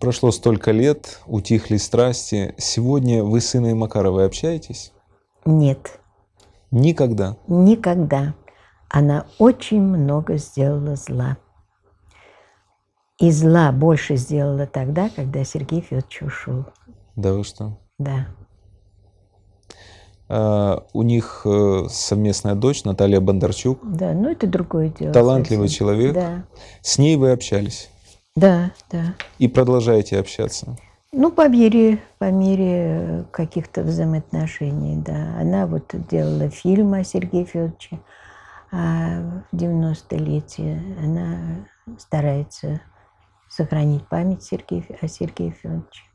Прошло столько лет, утихли страсти. Сегодня вы с Иной Макаровой общаетесь? Нет. Никогда? Никогда. Она очень много сделала зла. И зла больше сделала тогда, когда Сергей Федорович ушел. Да вы что? Да. А, у них э, совместная дочь Наталья Бондарчук. Да, ну это другое дело. Талантливый совсем. человек. Да. С ней вы общались? Да, да. И продолжаете общаться? Ну, по мере, по мере э, каких-то взаимоотношений, да. Она вот делала фильм о Сергее Федоровиче, а в 90-летие она старается сохранить память Сергея, о Сергее Федоровиче.